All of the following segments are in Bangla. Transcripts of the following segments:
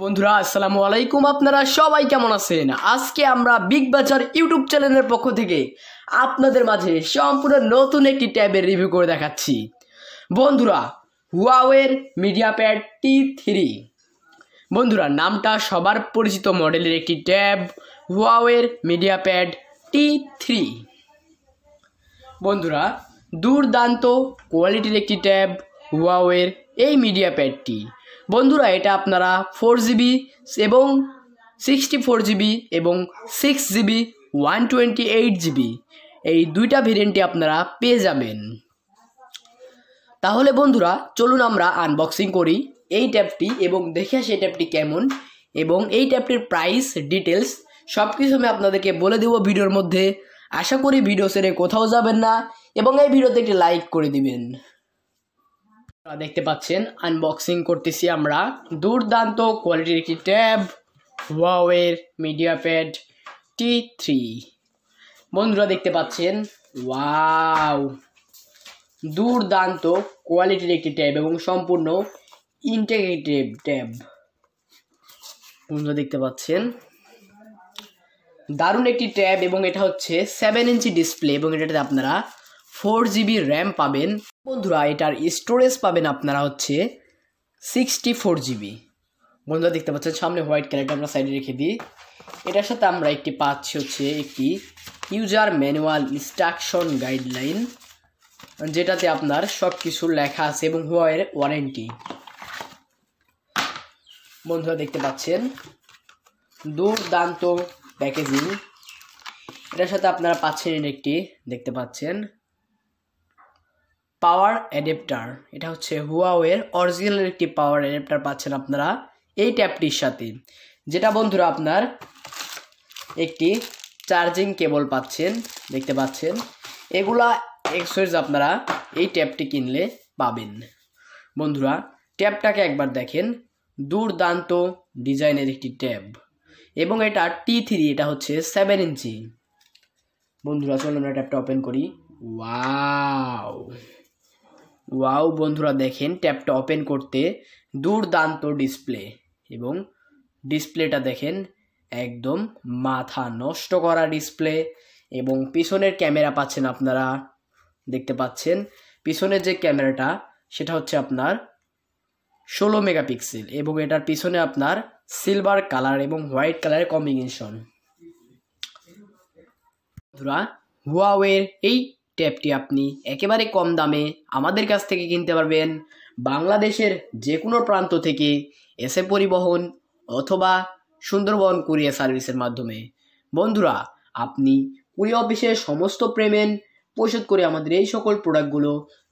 বন্ধুরা আসসালামু আলাইকুম আপনারা সবাই কেমন আছেন আজকে আমরা বিগ বাজার ইউটিউব চ্যানেলের পক্ষ থেকে আপনাদের মাঝে সম্পূর্ণ নতুন একটি ট্যাবের রিভিউ করে দেখাচ্ছি বন্ধুরা হুয়াওয়ের মিডিয়া প্যাড টি থ্রি বন্ধুরা নামটা সবার পরিচিত মডেলের একটি ট্যাব হুয়াওয়ের মিডিয়া প্যাড টি থ্রি বন্ধুরা দুর্দান্ত কোয়ালিটির একটি ট্যাব হুয়াওয়ের এই মিডিয়া প্যাডটি বন্ধুরা এটা আপনারা ফোর জিবি এবং সিক্সটি ফোর জিবি এবং six GB one twenty eight GB এই দুইটা ভেরিয়েন্টটি আপনারা পেয়ে যাবেন তাহলে বন্ধুরা চলুন আমরা আনবক্সিং করি এই ট্যাবটি এবং দেখে সেই এই ট্যাবটি কেমন এবং এই ট্যাবটির প্রাইস ডিটেলস সব কিছু আমি আপনাদেরকে বলে দেবো ভিডিওর মধ্যে আশা করি ভিডিও সেরে কোথাও যাবেন না এবং এই ভিডিওতে একটি লাইক করে দিবেন দেখতে পাচ্ছেন আনবক্সিং করতেছি আমরা দুর্দান্ত কোয়ালিটির একটি ট্যাব ওয়াওয়ের মিডিয়া প্যাড টি থ্রি বন্ধুরা দেখতে পাচ্ছেন ওয়াও দুর্দান্ত কোয়ালিটির একটি ট্যাব এবং সম্পূর্ণ ইন্টেগ্রেটেড ট্যাব বন্ধুরা দেখতে পাচ্ছেন দারুণ একটি ট্যাব এবং এটা হচ্ছে সেভেন ইঞ্চি ডিসপ্লে এবং এটাতে আপনারা ফোর জিবি র্যাম পাবেন বন্ধুরা এটার স্টোরেজ পাবেন আপনারা হচ্ছে সিক্সটি ফোর জিবি বন্ধুরা দেখতে পাচ্ছেন সামনে হোয়াইট ক্যারেক্টার আমরা সাইডে রেখে দিই এটার সাথে আমরা একটি পাচ্ছি হচ্ছে একটি ইউজার ম্যানুয়াল ইনস্ট্রাকশন গাইডলাইন যেটাতে আপনার সব কিছু লেখা আছে এবং হোয়াইয়ের ওয়ারেন্টি বন্ধুরা দেখতে পাচ্ছেন দুর্দান্ত প্যাকেজিং এটার সাথে আপনারা পাচ্ছেন একটি দেখতে পাচ্ছেন পাওয়ার অ্যাডাপ্টার এটা হচ্ছে হুয়াওয়ের অরিজিনাল একটি পাওয়ার অ্যাডাপ্টার পাচ্ছেন আপনারা এই ট্যাবটির সাথে যেটা বন্ধুরা আপনার একটি চার্জিং কেবল পাচ্ছেন দেখতে পাচ্ছেন এগুলা এক্সোয়েজ আপনারা এই ট্যাপটি কিনলে পাবেন বন্ধুরা ট্যাবটাকে একবার দেখেন দুর্দান্ত ডিজাইনের একটি ট্যাব এবং এটা টি থ্রি এটা হচ্ছে সেভেন ইঞ্চি বন্ধুরা চলুন আমরা ট্যাবটা ওপেন করি ওয়া ওয়াও বন্ধুরা দেখেন ট্যাবটা ওপেন করতে দুর্দান্ত ডিসপ্লে এবং ডিসপ্লেটা দেখেন একদম মাথা নষ্ট করা ডিসপ্লে এবং পিছনের ক্যামেরা পাচ্ছেন আপনারা দেখতে পাচ্ছেন পিছনের যে ক্যামেরাটা সেটা হচ্ছে আপনার ষোলো মেগাপিক্সেল এবং এটার পিছনে আপনার সিলভার কালার এবং হোয়াইট কালারের কম্বিনেশন বন্ধুরা হুয়াওয়ের এই ট্যাপটি আপনি একেবারে কম দামে আমাদের কাছ থেকে কিনতে পারবেন বাংলাদেশের যে কোনো প্রান্ত থেকে এসে পরিবহন অথবা সুন্দরবন কুরিয়ার সার্ভিসের মাধ্যমে বন্ধুরা আপনি কুরিয়া অফিসে সমস্ত পেমেন্ট পরিশোধ করে আমাদের এই সকল প্রোডাক্টগুলো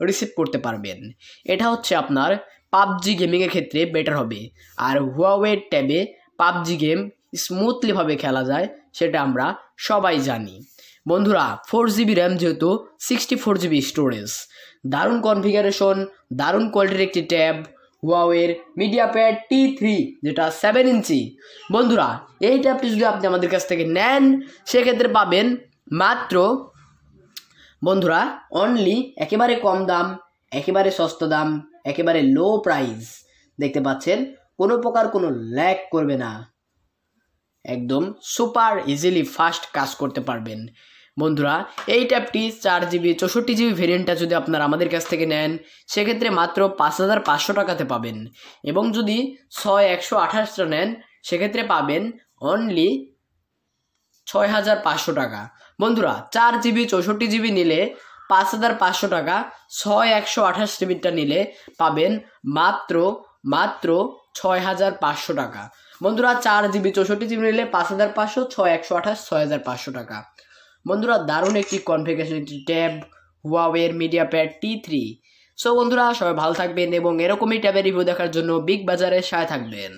রিসিভ করতে পারবেন এটা হচ্ছে আপনার পাবজি গেমিংয়ের ক্ষেত্রে বেটার হবে আর হুয়াওয়ে ট্যাবে পাবজি গেম স্মুথলিভাবে খেলা যায় সেটা আমরা সবাই জানি বন্ধুরা ফোর জিবি র্যাম যেহেতু সিক্সটি ফোর জিবি স্টোরেজ দারুণ কনফিগারেশন দারুণ কোয়ালিটির একটি ট্যাব হুয়াওয়ের মিডিয়া প্যাড টি থ্রি যেটা সেভেন ইঞ্চি বন্ধুরা এই ট্যাবটি যদি আপনি আমাদের কাছ থেকে নেন সেক্ষেত্রে পাবেন মাত্র বন্ধুরা অনলি একেবারে কম দাম একেবারে সস্তা দাম একেবারে লো প্রাইস দেখতে পাচ্ছেন কোনো প্রকার কোনো ল্যাক করবে না একদম সুপার ইজিলি ফাস্ট কাজ করতে পারবেন বন্ধুরা এই ট্যাবটি চার জিবি চৌষট্টি জিবি ভেরিয়েন্টটা যদি আপনারা আমাদের কাছ থেকে নেন সেক্ষেত্রে মাত্র পাঁচ হাজার পাঁচশো টাকাতে পাবেন এবং যদি ছয় একশো আঠাশটা নেন সেক্ষেত্রে পাবেন অনলি ছয় হাজার পাঁচশো টাকা বন্ধুরা চার জিবি চৌষট্টি জিবি নিলে পাঁচ হাজার পাঁচশো টাকা ছয় একশো আঠাশ জিবিটা নিলে পাবেন মাত্র মাত্র ছয় হাজার পাঁচশো টাকা বন্ধুরা চার জিবি চৌষট্টি জিবি নিলে পাঁচ হাজার পাঁচশো ছয় একশো আঠাশ ছয় হাজার পাঁচশো টাকা বন্ধুরা দারুণ একটি কনফিগারেশন ট্যাব হুয়াওয়ের media pad T three so বন্ধুরা সবাই ভালো থাকবেন এবং এরকমই ট্যাবের রিভিউ দেখার জন্য বিগ বাজারের সায় থাকবেন